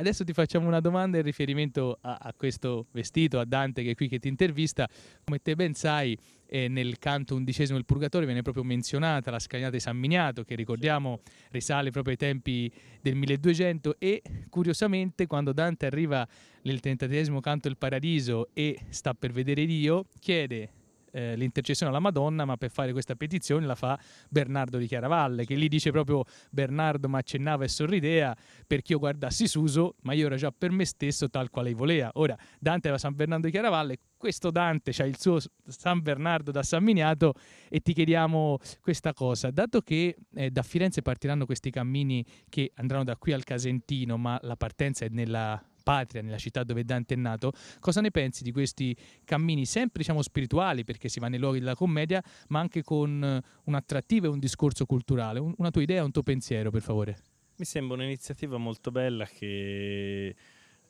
adesso ti facciamo una domanda in riferimento a, a, questo vestito, a Dante che è qui che ti intervista. Come te ben sai, eh, nel canto undicesimo del Purgatorio viene proprio menzionata la scagnata di San Miniato, che ricordiamo risale proprio ai tempi del 1200 e curiosamente quando Dante arriva nel trentatesimo canto del Paradiso e sta per vedere Dio, chiede eh, l'intercessione alla Madonna, ma per fare questa petizione la fa Bernardo di Chiaravalle, che lì dice proprio Bernardo mi accennava e sorridea perché io guardassi Suso, ma io era già per me stesso tal quale voleva. Ora, Dante era San Bernardo di Chiaravalle, questo Dante, cioè il suo San Bernardo da San Miniato, e ti chiediamo questa cosa. Dato che eh, da Firenze partiranno questi cammini che andranno da qui al Casentino, ma la partenza è nella patria, nella città dove Dante è nato, cosa ne pensi di questi cammini sempre diciamo spirituali, perché si va nei luoghi della commedia, ma anche con eh, un'attrattiva e un discorso culturale? Una tua idea, un tuo pensiero, per favore. Mi sembra un'iniziativa molto bella che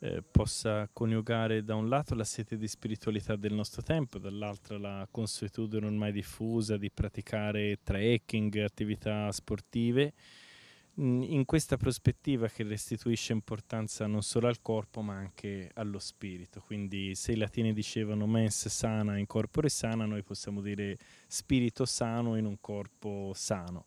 eh, possa coniugare da un lato la sete di spiritualità del nostro tempo, dall'altro la consuetudine ormai diffusa di praticare trekking, attività sportive in questa prospettiva che restituisce importanza non solo al corpo ma anche allo spirito. Quindi se i latini dicevano mens sana in corpore sana, noi possiamo dire spirito sano in un corpo sano.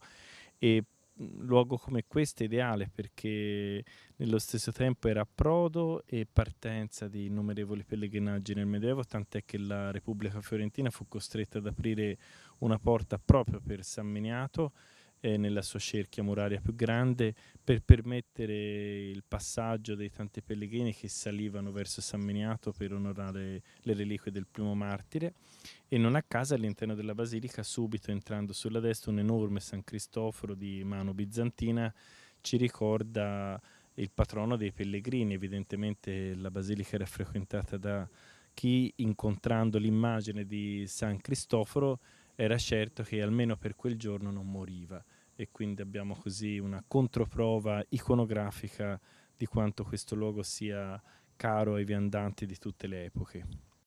E luogo come questo è ideale perché nello stesso tempo era approdo e partenza di innumerevoli pellegrinaggi nel Medioevo, tant'è che la Repubblica Fiorentina fu costretta ad aprire una porta proprio per San Miniato eh, nella sua cerchia muraria più grande per permettere il passaggio dei tanti pellegrini che salivano verso San Miniato per onorare le reliquie del primo martire e non a casa all'interno della basilica subito entrando sulla destra un enorme San Cristoforo di mano bizantina ci ricorda il patrono dei pellegrini, evidentemente la basilica era frequentata da chi incontrando l'immagine di San Cristoforo era certo che almeno per quel giorno non moriva e quindi abbiamo così una controprova iconografica di quanto questo luogo sia caro ai viandanti di tutte le epoche.